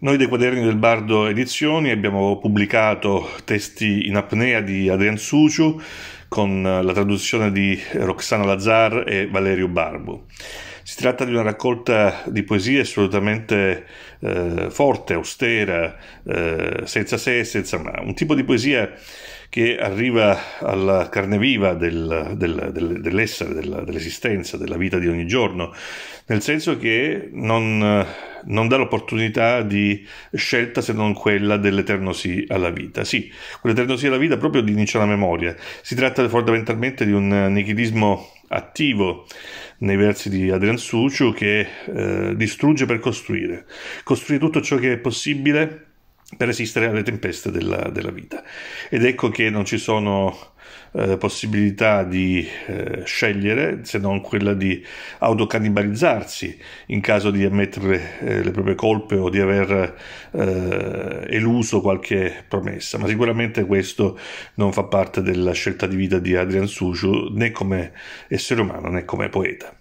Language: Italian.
Noi dei quaderni del Bardo Edizioni abbiamo pubblicato testi in apnea di Adrian Suciu con la traduzione di Roxana Lazzar e Valerio Barbu. Si tratta di una raccolta di poesie assolutamente eh, forte, austera, eh, senza sé e senza ma. Un tipo di poesia che arriva alla carne viva del, del, del, dell'essere, dell'esistenza, della vita di ogni giorno, nel senso che non non dà l'opportunità di scelta se non quella dell'eterno sì alla vita. Sì, quell'eterno sì alla vita proprio di Nietzsche alla memoria. Si tratta fondamentalmente di un nichilismo attivo nei versi di Adrian Suciu che eh, distrugge per costruire, costruire tutto ciò che è possibile per resistere alle tempeste della, della vita. Ed ecco che non ci sono eh, possibilità di eh, scegliere se non quella di autocannibalizzarsi in caso di ammettere eh, le proprie colpe o di aver eh, eluso qualche promessa, ma sicuramente questo non fa parte della scelta di vita di Adrian Suciu né come essere umano né come poeta.